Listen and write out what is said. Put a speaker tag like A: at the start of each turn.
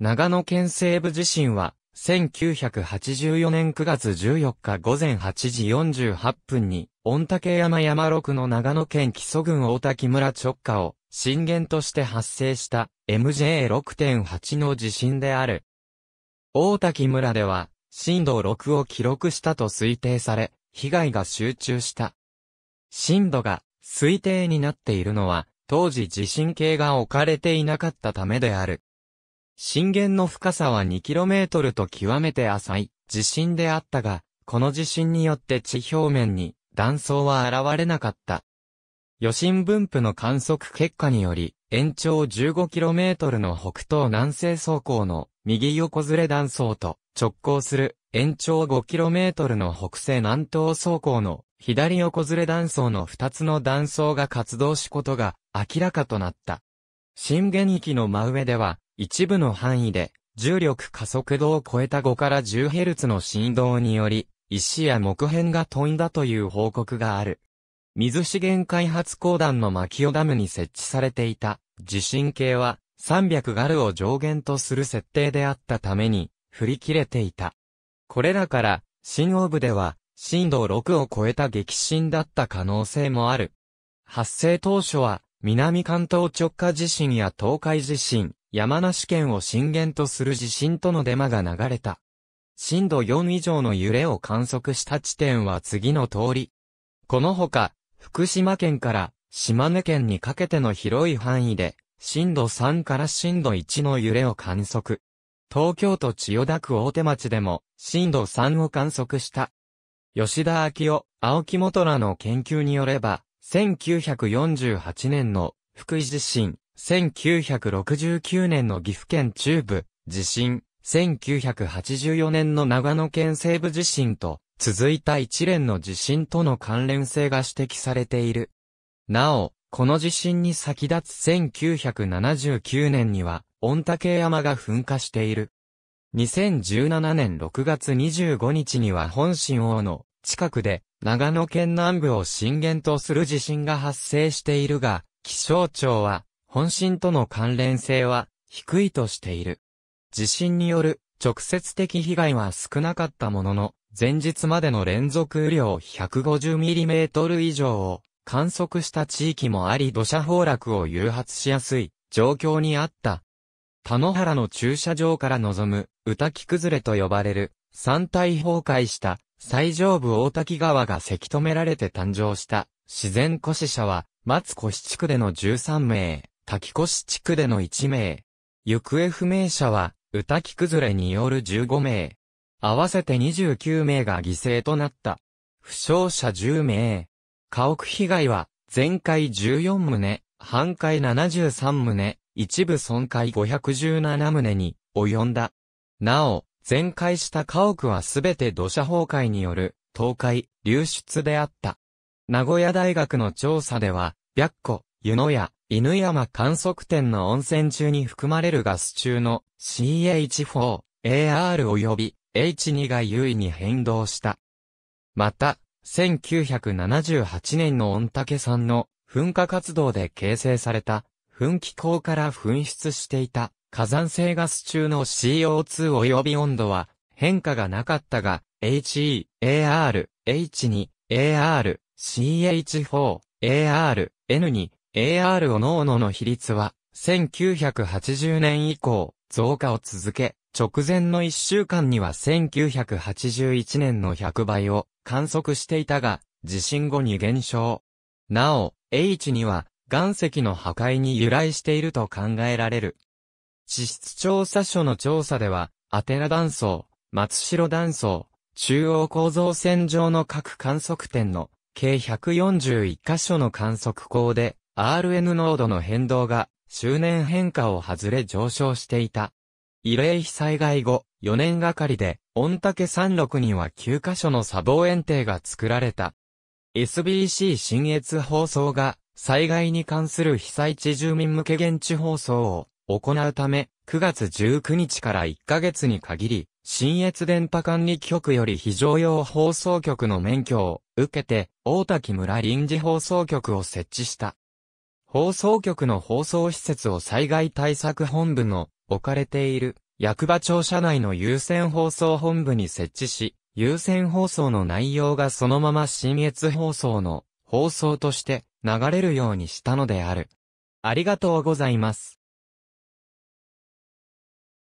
A: 長野県西部地震は、1984年9月14日午前8時48分に、御嶽山山6の長野県木曽郡大滝村直下を震源として発生した MJ6.8 の地震である。大滝村では、震度6を記録したと推定され、被害が集中した。震度が推定になっているのは、当時地震計が置かれていなかったためである。震源の深さは 2km と極めて浅い地震であったが、この地震によって地表面に断層は現れなかった。余震分布の観測結果により、延長 15km の北東南西走行の右横ずれ断層と直行する延長 5km の北西南東走行の左横ずれ断層の2つの断層が活動しことが明らかとなった。震源域の真上では一部の範囲で、重力加速度を超えた5から 10Hz の振動により、石や木片が飛んだという報告がある。水資源開発公団の牧尾ダムに設置されていた地震計は300ガルを上限とする設定であったために振り切れていた。これらから新オ部では震度6を超えた激震だった可能性もある。発生当初は南関東直下地震や東海地震、山梨県を震源とする地震とのデマが流れた。震度4以上の揺れを観測した地点は次の通り。このほか、福島県から島根県にかけての広い範囲で、震度3から震度1の揺れを観測。東京都千代田区大手町でも震度3を観測した。吉田昭夫、青木元らの研究によれば、1948年の福井地震、1969年の岐阜県中部地震、1984年の長野県西部地震と、続いた一連の地震との関連性が指摘されている。なお、この地震に先立つ1979年には、御嶽山が噴火している。2017年6月25日には本神王の近くで長野県南部を震源とする地震が発生しているが、気象庁は本震との関連性は低いとしている。地震による直接的被害は少なかったものの、前日までの連続雨量 150mm 以上を観測した地域もあり土砂崩落を誘発しやすい状況にあった。田野原の駐車場から望む、宇滝崩れと呼ばれる、山体崩壊した最上部大滝川がせき止められて誕生した自然古死者は、松越地区での13名。滝越地区での1名。行方不明者は、歌木崩れによる15名。合わせて29名が犠牲となった。負傷者10名。家屋被害は、全壊14棟、半壊73棟、一部損壊517棟に及んだ。なお、全壊した家屋はすべて土砂崩壊による倒壊、流出であった。名古屋大学の調査では、白湖、湯野屋、犬山観測点の温泉中に含まれるガス中の CH4、AR 及び H2 が優位に変動した。また、1978年の御嶽山の噴火活動で形成された噴気口から噴出していた火山性ガス中の CO2 及び温度は変化がなかったが HE、AR、H2、AR、CH4、AR、N2、AR おのおのの比率は、1980年以降、増加を続け、直前の1週間には1981年の100倍を観測していたが、地震後に減少。なお、H には、岩石の破壊に由来していると考えられる。地質調査所の調査では、アテナ断層、松代断層、中央構造線上の各観測点の、計141箇所の観測口で、RN 濃度の変動が周年変化を外れ上昇していた。慰霊被災害後、4年がかりで、御嶽山麓には9カ所の砂防園庭が作られた。SBC 新越放送が、災害に関する被災地住民向け現地放送を行うため、9月19日から1ヶ月に限り、新越電波管理局より非常用放送局の免許を受けて、大滝村臨時放送局を設置した。放送局の放送施設を災害対策本部の置かれている役場庁舎内の優先放送本部に設置し、優先放送の内容がそのまま新越放送の放送として流れるようにしたのである。ありがとうございます。